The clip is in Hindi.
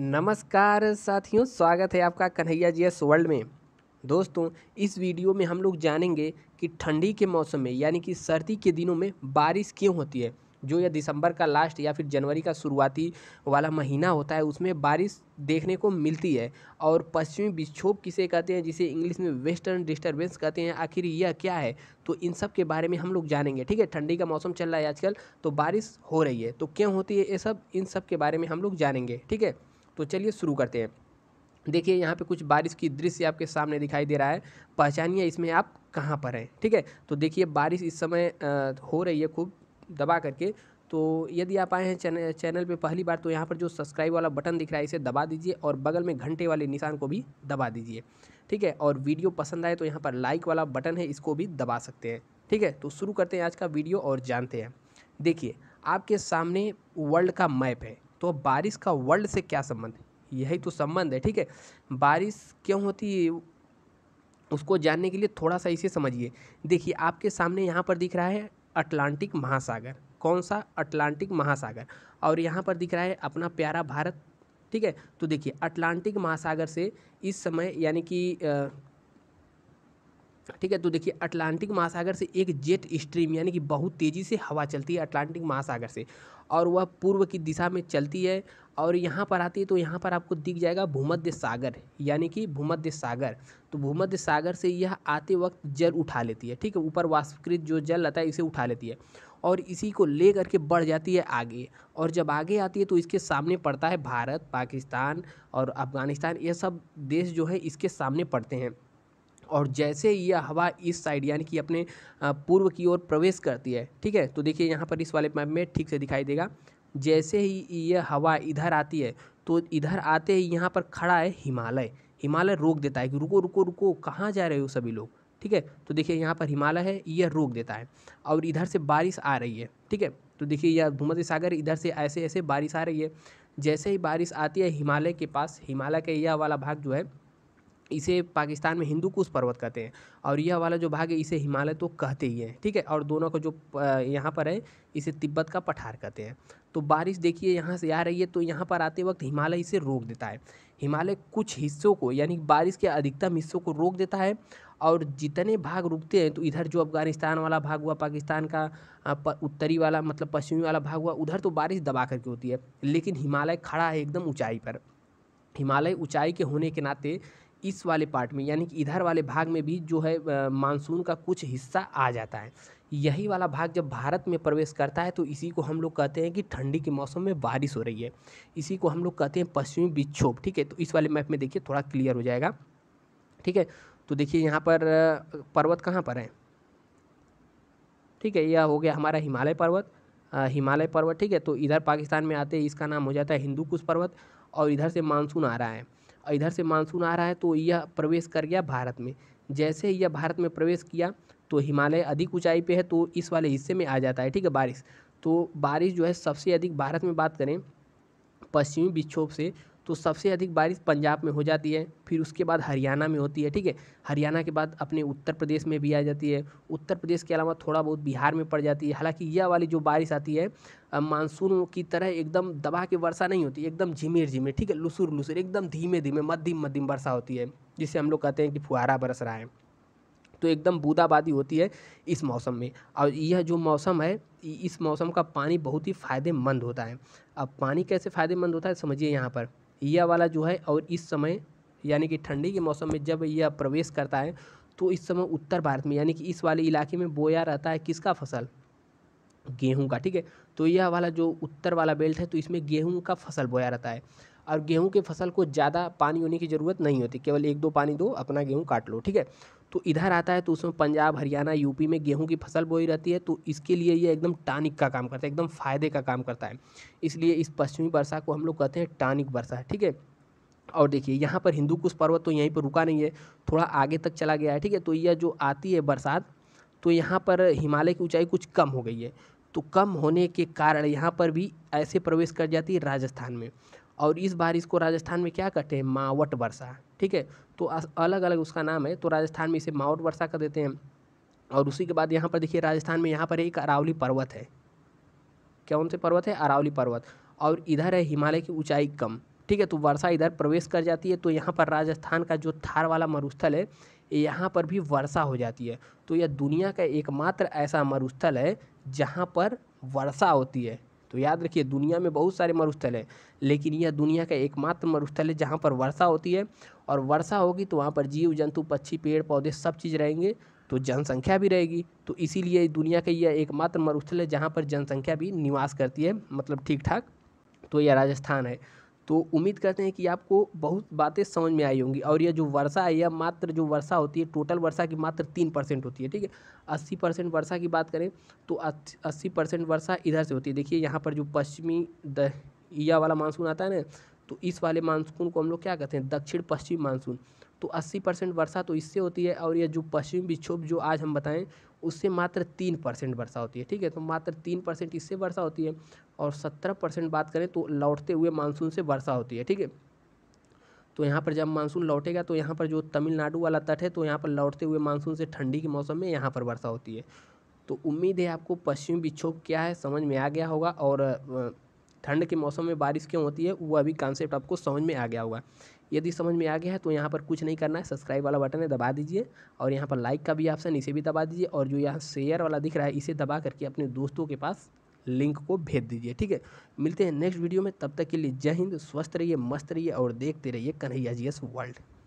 नमस्कार साथियों स्वागत है आपका कन्हैया जी एस वर्ल्ड में दोस्तों इस वीडियो में हम लोग जानेंगे कि ठंडी के मौसम में यानी कि सर्दी के दिनों में बारिश क्यों होती है जो यह दिसंबर का लास्ट या फिर जनवरी का शुरुआती वाला महीना होता है उसमें बारिश देखने को मिलती है और पश्चिमी विक्षोभ किसे कहते हैं जिसे इंग्लिश में वेस्टर्न डिस्टर्बेंस कहते हैं आखिर यह क्या है तो इन सब के बारे में हम लोग जानेंगे ठीक है ठंडी का मौसम चल रहा है आजकल तो बारिश हो रही है तो क्यों होती है ये सब इन सब के बारे में हम लोग जानेंगे ठीक है तो चलिए शुरू करते हैं देखिए यहाँ पे कुछ बारिश की दृश्य आपके सामने दिखाई दे रहा है पहचानिए इसमें आप कहाँ पर हैं ठीक है तो देखिए बारिश इस समय हो रही है खूब दबा करके तो यदि आप आए हैं चैनल पे पहली बार तो यहाँ पर जो सब्सक्राइब वाला बटन दिख रहा है इसे दबा दीजिए और बगल में घंटे वाले निशान को भी दबा दीजिए ठीक है और वीडियो पसंद आए तो यहाँ पर लाइक वाला बटन है इसको भी दबा सकते हैं ठीक है तो शुरू करते हैं आज का वीडियो और जानते हैं देखिए आपके सामने वर्ल्ड का मैप है तो बारिश का वर्ल्ड से क्या संबंध यही तो संबंध है ठीक है बारिश क्यों होती है उसको जानने के लिए थोड़ा सा इसे समझिए देखिए आपके सामने यहाँ पर दिख रहा है अटलांटिक महासागर कौन सा अटलांटिक महासागर और यहाँ पर दिख रहा है अपना प्यारा भारत ठीक है तो देखिए अटलांटिक महासागर से इस समय यानी कि ठीक है तो देखिए अटलांटिक महासागर से एक जेट स्ट्रीम यानी कि बहुत तेज़ी से हवा चलती है अटलांटिक महासागर से और वह पूर्व की दिशा में चलती है और यहाँ पर आती है तो यहाँ पर आपको दिख जाएगा भूमध्य सागर यानी कि भूमध्य सागर तो भूमध्य सागर से यह आते वक्त जल उठा लेती है ठीक है ऊपर वाष्पकृत जो जल रहता है इसे उठा लेती है और इसी को ले करके बढ़ जाती है आगे और जब आगे आती है तो इसके सामने पड़ता है भारत पाकिस्तान और अफगानिस्तान ये सब देश जो है इसके सामने पड़ते हैं और जैसे ही यह हवा इस साइड यानी कि अपने पूर्व की ओर प्रवेश करती है ठीक है तो देखिए यहाँ पर इस वाले मैप में ठीक से दिखाई देगा जैसे ही यह हवा इधर आती है तो इधर आते ही यहाँ पर खड़ा है हिमालय हिमालय रोक देता है कि रुको रुको रुको कहाँ जा रहे हो सभी लोग ठीक है तो देखिए यहाँ पर हिमालय है यह रोक देता है और इधर से बारिश आ रही है ठीक है तो देखिए यह भूमध्य सागर इधर से ऐसे ऐसे बारिश आ रही है जैसे ही बारिश आती है हिमालय के पास हिमालय का यह वाला भाग जो है इसे पाकिस्तान में हिंदू कुश पर्वत कहते हैं और यह वाला जो भाग है इसे हिमालय तो कहते ही हैं ठीक है और दोनों का जो यहाँ पर है इसे तिब्बत का पठार कहते हैं तो बारिश देखिए यहाँ से आ रही है तो यहाँ पर आते वक्त हिमालय इसे रोक देता है हिमालय कुछ हिस्सों को यानी बारिश के अधिकतम हिस्सों को रोक देता है और जितने भाग रुकते हैं तो इधर जो अफगानिस्तान वाला भाग हुआ पाकिस्तान का उत्तरी वाला मतलब पश्चिमी वाला भाग हुआ उधर तो बारिश दबा करके होती है लेकिन हिमालय खड़ा है एकदम ऊंचाई पर हिमालय ऊंचाई के होने के नाते इस वाले पार्ट में यानी कि इधर वाले भाग में भी जो है मानसून का कुछ हिस्सा आ जाता है यही वाला भाग जब भारत में प्रवेश करता है तो इसी को हम लोग कहते हैं कि ठंडी के मौसम में बारिश हो रही है इसी को हम लोग कहते हैं पश्चिमी विक्षोभ ठीक है तो इस वाले मैप में देखिए थोड़ा क्लियर हो जाएगा ठीक है तो देखिए यहाँ पर पर्वत कहाँ पर है ठीक है यह हो गया हमारा हिमालय पर्वत हिमालय पर्वत ठीक है तो इधर पाकिस्तान में आते हैं इसका नाम हो जाता है हिंदू कुश पर्वत और इधर से मानसून आ रहा है इधर से मानसून आ रहा है तो यह प्रवेश कर गया भारत में जैसे ही यह भारत में प्रवेश किया तो हिमालय अधिक ऊंचाई पे है तो इस वाले हिस्से में आ जाता है ठीक है बारिश तो बारिश जो है सबसे अधिक भारत में बात करें पश्चिमी विक्षोभ से तो सबसे अधिक बारिश पंजाब में हो जाती है फिर उसके बाद हरियाणा में होती है ठीक है हरियाणा के बाद अपने उत्तर प्रदेश में भी आ जाती है उत्तर प्रदेश के अलावा थोड़ा बहुत बिहार में पड़ जाती है हालांकि यह वाली जो बारिश आती है मानसून की तरह एकदम दबा के वर्षा नहीं होती एकदम झिमिर झिमिर ठीक है लुसुर लुसुर एकदम धीमे धीमे मध्यम मध्यम वर्षा होती है जिसे हम लोग कहते हैं कि फुहारा बरस रहा है तो एकदम बूदाबादी होती है इस मौसम में और यह जो मौसम है इस मौसम का पानी बहुत ही फ़ायदेमंद होता है अब पानी कैसे फ़ायदेमंद होता है समझिए यहाँ पर यह वाला जो है और इस समय यानी कि ठंडी के मौसम में जब यह प्रवेश करता है तो इस समय उत्तर भारत में यानी कि इस वाले इलाके में बोया रहता है किसका फसल गेहूं का ठीक है तो यह वाला जो उत्तर वाला बेल्ट है तो इसमें गेहूं का फसल बोया रहता है और गेहूँ के फसल को ज़्यादा पानी होने की ज़रूरत नहीं होती केवल एक दो पानी दो अपना गेहूँ काट लो ठीक है तो इधर आता है तो उसमें पंजाब हरियाणा यूपी में गेहूं की फसल बोई रहती है तो इसके लिए ये एकदम टानिक का काम करता है एकदम फ़ायदे का काम करता है इसलिए इस पश्चिमी वर्षा को हम लोग कहते हैं टानिक वर्षा ठीक है और देखिए यहाँ पर हिंदू कुश पर्वत तो यहीं पर रुका नहीं है थोड़ा आगे तक चला गया है ठीक है तो यह जो आती है बरसात तो यहाँ पर हिमालय की ऊँचाई कुछ कम हो गई है तो कम होने के कारण यहाँ पर भी ऐसे प्रवेश कर जाती है राजस्थान में और इस बार इसको राजस्थान में क्या कहते हैं मावट वर्षा ठीक है तो अलग अलग उसका नाम है तो राजस्थान में इसे मावट वर्षा कर देते हैं और उसी के बाद यहाँ पर देखिए राजस्थान में यहाँ पर एक अरावली पर्वत है कौन से पर्वत है अरावली पर्वत और इधर है हिमालय की ऊंचाई कम ठीक है तो वर्षा इधर प्रवेश कर जाती है तो यहाँ पर राजस्थान का जो थार वाला मरुस्थल है यहाँ पर भी वर्षा हो जाती है तो यह दुनिया का एकमात्र ऐसा मरुस्थल है जहाँ पर वर्षा होती है तो याद रखिए दुनिया में बहुत सारे मरुस्थल हैं लेकिन यह दुनिया का एकमात्र मरुस्थल है जहाँ पर वर्षा होती है और वर्षा होगी तो वहाँ पर जीव जंतु पक्षी पेड़ पौधे सब चीज़ रहेंगे तो जनसंख्या भी रहेगी तो इसीलिए दुनिया का यह एकमात्र मरुस्थल है जहाँ पर जनसंख्या भी निवास करती है मतलब ठीक ठाक तो यह राजस्थान है तो उम्मीद करते हैं कि आपको बहुत बातें समझ में आई होंगी और यह जो वर्षा है यह मात्र जो वर्षा होती है टोटल वर्षा की मात्र तीन परसेंट होती है ठीक है अस्सी परसेंट वर्षा की बात करें तो अस्सी परसेंट वर्षा इधर से होती है देखिए यहाँ पर जो पश्चिमी दिया वाला मानसून आता है ना तो इस वाले मानसून को हम लोग क्या कहते हैं दक्षिण पश्चिम मानसून तो 80 परसेंट वर्षा तो इससे होती है और ये जो पश्चिमी विक्षोभ जो आज हम बताएं उससे मात्र तीन परसेंट वर्षा होती है ठीक है तो मात्र तीन परसेंट इससे वर्षा होती है और सत्रह परसेंट बात करें तो लौटते हुए मानसून से वर्षा होती है ठीक है तो यहाँ पर जब मानसून लौटेगा तो यहाँ पर जो तमिलनाडु वाला तट है तो यहाँ पर लौटते हुए मानसून से ठंडी के मौसम में यहाँ पर वर्षा होती है तो उम्मीद है आपको पश्चिम विक्षोभ क्या है समझ में आ गया होगा और ठंड के मौसम में बारिश क्यों होती है वो अभी कॉन्सेप्ट आपको समझ में आ गया होगा यदि समझ में आ गया है तो यहाँ पर कुछ नहीं करना है सब्सक्राइब वाला बटन है दबा दीजिए और यहाँ पर लाइक का भी ऑप्शन इसे भी दबा दीजिए और जो यहाँ शेयर वाला दिख रहा है इसे दबा करके अपने दोस्तों के पास लिंक को भेज दीजिए ठीक है मिलते हैं नेक्स्ट वीडियो में तब तक के लिए जय हिंद स्वस्थ रहिए मस्त रहिए और देखते रहिए कन्हैया जी एस वर्ल्ड